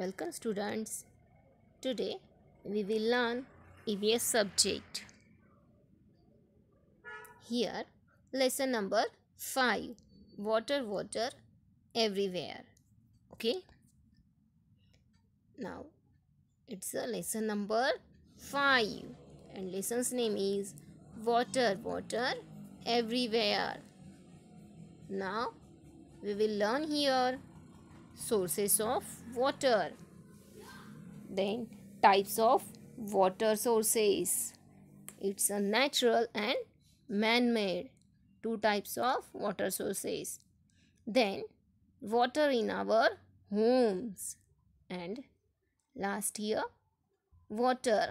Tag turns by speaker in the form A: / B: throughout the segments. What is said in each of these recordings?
A: Welcome students. Today we will learn EVS subject. Here lesson number 5 water water everywhere. Okay. Now it's a lesson number 5 and lesson's name is water water everywhere. Now we will learn here sources of water. Then types of water sources. It's a natural and man-made. Two types of water sources. Then water in our homes. And last year water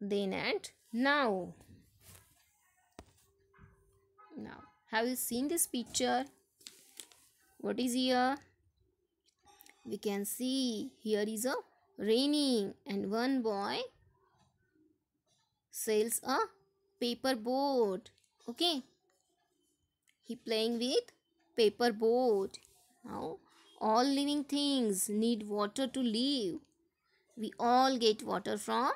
A: then and now. Now have you seen this picture? What is here? we can see here is a raining and one boy sails a paper boat okay he playing with paper boat now all living things need water to live we all get water from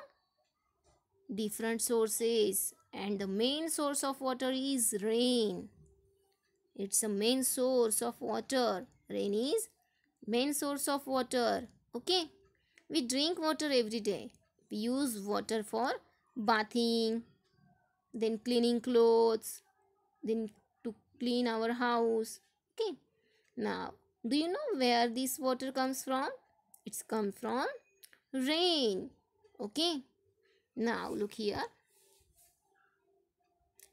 A: different sources and the main source of water is rain it's a main source of water rain is main source of water okay we drink water every day we use water for bathing then cleaning clothes then to clean our house okay now do you know where this water comes from it's come from rain okay now look here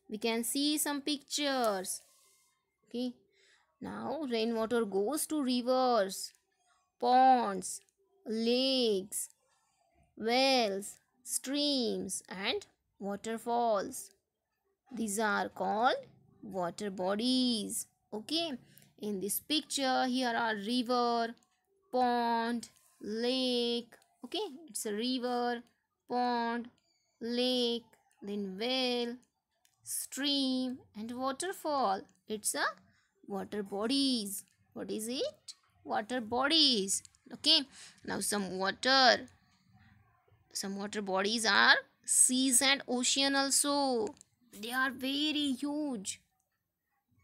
A: we can see some pictures okay now rainwater goes to rivers, ponds, lakes, wells, streams and waterfalls. These are called water bodies. Okay. In this picture, here are river, pond, lake. Okay. It's a river, pond, lake, then well, stream and waterfall. It's a water bodies what is it water bodies okay now some water some water bodies are seas and ocean also they are very huge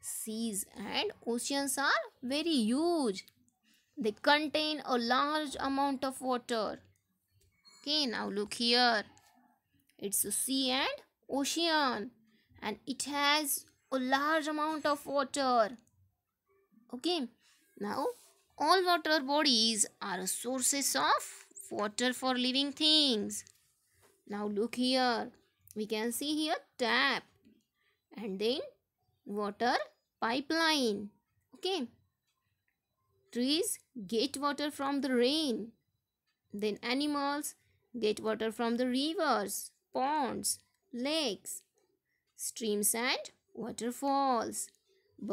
A: seas and oceans are very huge they contain a large amount of water okay now look here it's a sea and ocean and it has a large amount of water okay now all water bodies are sources of water for living things now look here we can see here tap and then water pipeline okay trees get water from the rain then animals get water from the rivers ponds lakes streams and waterfalls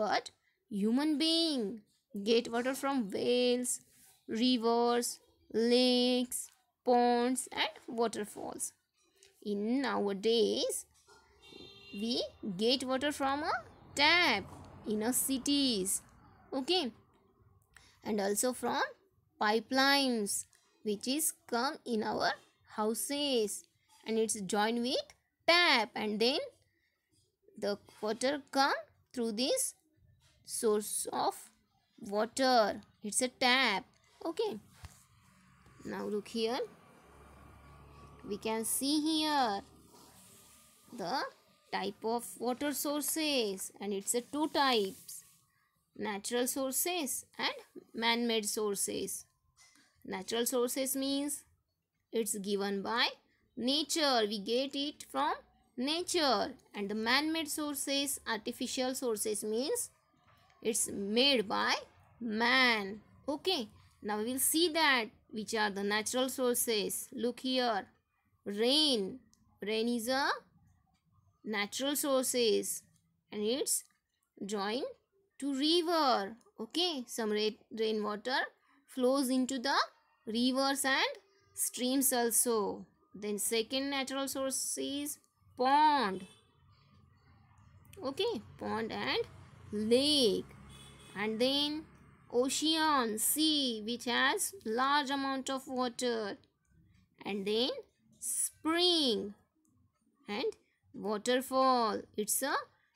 A: but human being get water from wells, rivers, lakes, ponds and waterfalls. In nowadays, we get water from a tap in our cities. Okay. And also from pipelines which is come in our houses and it's joined with tap and then the water come through this source of water it's a tap okay now look here we can see here the type of water sources and it's a two types natural sources and man-made sources natural sources means it's given by nature we get it from nature and the man-made sources artificial sources means it's made by man okay now we will see that which are the natural sources look here rain rain is a natural sources and it's joined to river okay some rain rainwater flows into the rivers and streams also then second natural source is pond okay pond and lake and then ocean sea which has large amount of water and then spring and waterfall it's a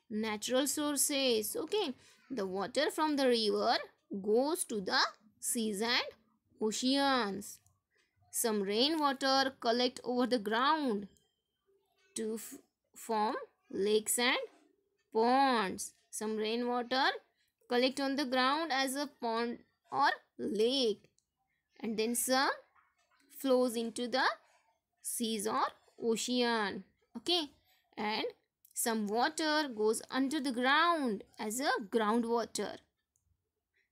A: natural sources okay the water from the river goes to the seas and oceans some rainwater collect over the ground to form lakes and ponds some rainwater collect on the ground as a pond or lake and then some flows into the seas or ocean. Okay. And some water goes under the ground as a groundwater.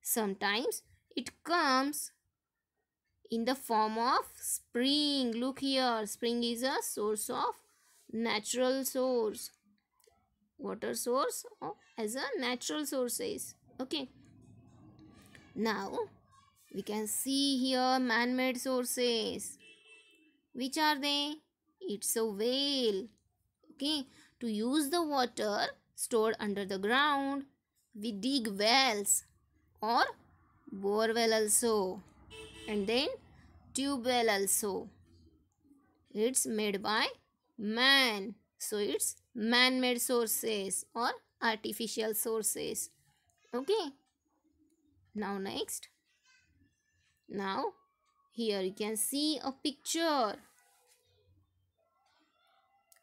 A: Sometimes it comes in the form of spring. Look here, spring is a source of natural source water source as a natural sources okay now we can see here man-made sources which are they it's a whale okay to use the water stored under the ground we dig wells or bore well also and then tube well also it's made by man so it's man-made sources or artificial sources okay now next now here you can see a picture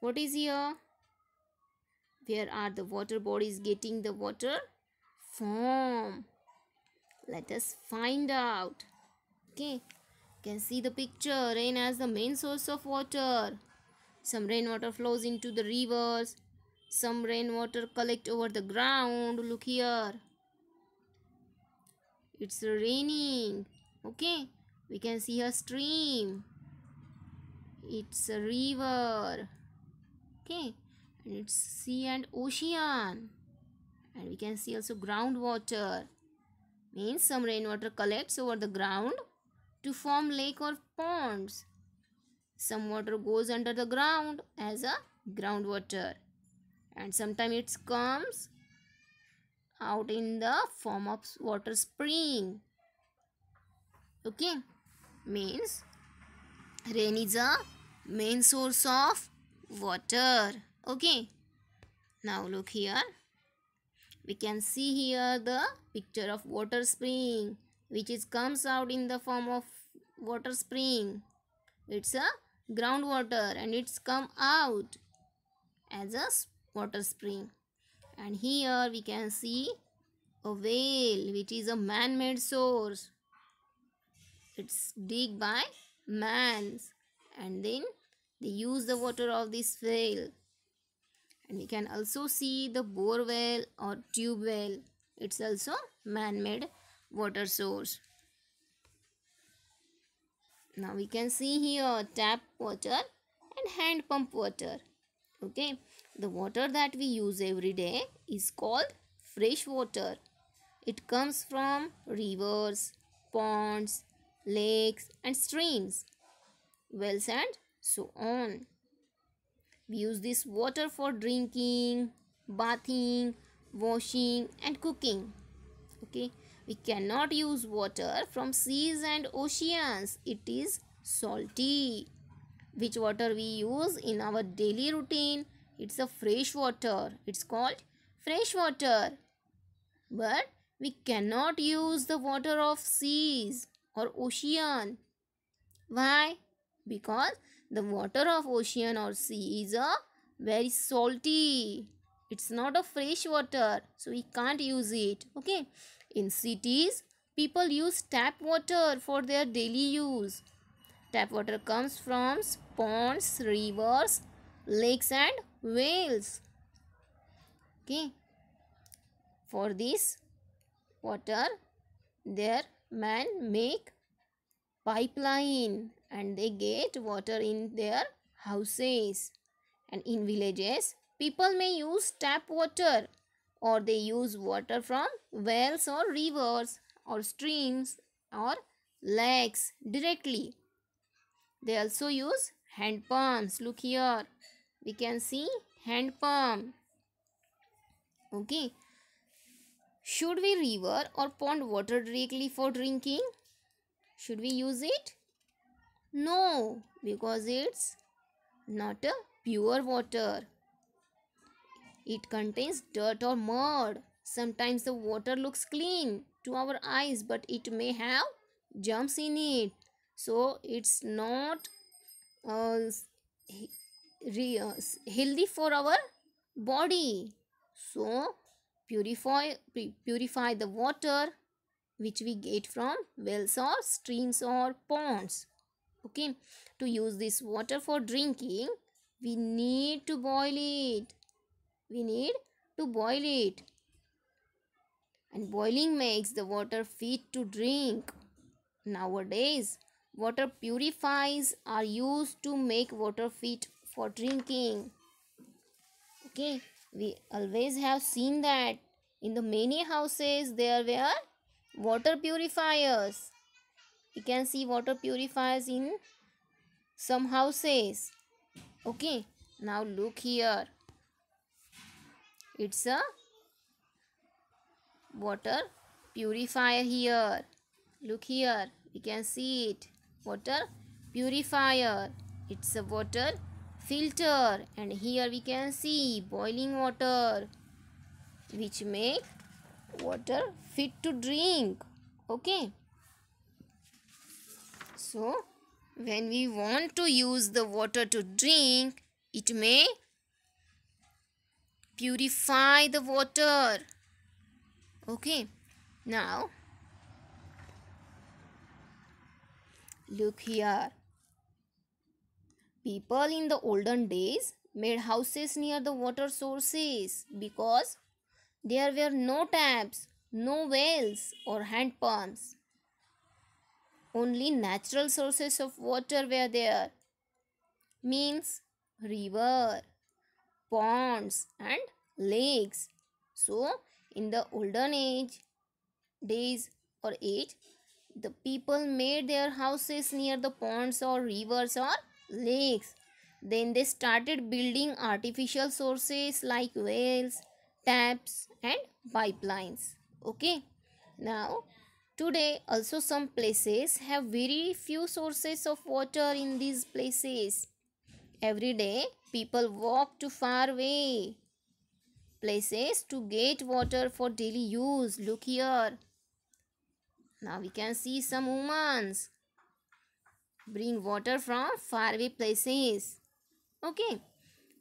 A: what is here where are the water bodies getting the water from let us find out okay you can see the picture rain as the main source of water some rainwater flows into the rivers some rainwater collect over the ground look here it's raining okay we can see a stream it's a river okay and it's sea and ocean and we can see also groundwater means some rainwater collects over the ground to form lake or ponds some water goes under the ground as a groundwater and sometimes it comes out in the form of water spring okay means rain is a main source of water okay now look here we can see here the picture of water spring which is comes out in the form of water spring it's a groundwater and it's come out as a water spring and here we can see a well which is a man-made source it's dig by man, and then they use the water of this well and we can also see the bore well or tube well it's also man-made water source now we can see here tap water and hand pump water okay the water that we use every day is called fresh water it comes from rivers ponds lakes and streams wells and so on we use this water for drinking bathing washing and cooking okay we cannot use water from seas and oceans. It is salty. Which water we use in our daily routine? It's a fresh water. It's called fresh water. But we cannot use the water of seas or ocean. Why? Because the water of ocean or sea is a very salty. It's not a fresh water. So we can't use it. Okay. In cities, people use tap water for their daily use. Tap water comes from ponds, rivers, lakes and wells. Okay. For this water, their man make pipeline and they get water in their houses. And in villages, people may use tap water or they use water from wells or rivers or streams or lakes directly. They also use hand pumps. Look here. We can see hand pump. Okay. Should we river or pond water directly for drinking? Should we use it? No, because it's not a pure water. It contains dirt or mud. Sometimes the water looks clean to our eyes, but it may have germs in it. So it's not uh, uh healthy for our body. So purify purify the water which we get from wells or streams or ponds. Okay, to use this water for drinking, we need to boil it we need to boil it and boiling makes the water fit to drink nowadays water purifiers are used to make water fit for drinking okay we always have seen that in the many houses there were water purifiers you can see water purifiers in some houses okay now look here it's a water purifier here. Look here. We can see it. Water purifier. It's a water filter. And here we can see boiling water which make water fit to drink. Okay. So, when we want to use the water to drink, it may purify the water okay now look here people in the olden days made houses near the water sources because there were no taps no wells or hand pumps only natural sources of water were there means river ponds and lakes. So, in the olden age, days or age, the people made their houses near the ponds or rivers or lakes. Then they started building artificial sources like wells, taps and pipelines. Okay. Now, today also some places have very few sources of water in these places. Every day, people walk to far away places to get water for daily use. Look here. Now we can see some humans bring water from faraway places. Okay.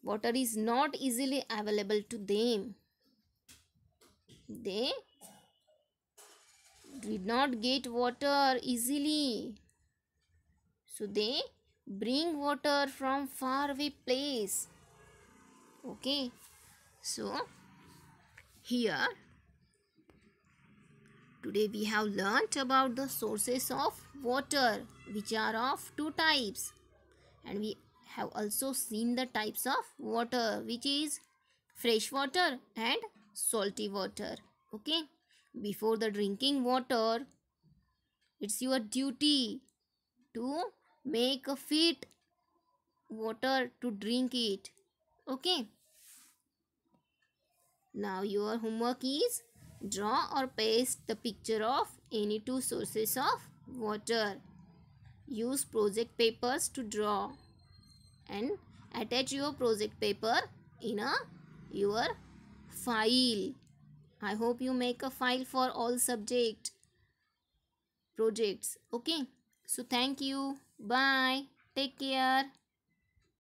A: Water is not easily available to them. They did not get water easily. So they bring water from far away place okay so here today we have learnt about the sources of water which are of two types and we have also seen the types of water which is fresh water and salty water okay before the drinking water it's your duty to make a feet water to drink it okay now your homework is draw or paste the picture of any two sources of water use project papers to draw and attach your project paper in a your file i hope you make a file for all subject projects okay so thank you Bye. Take care.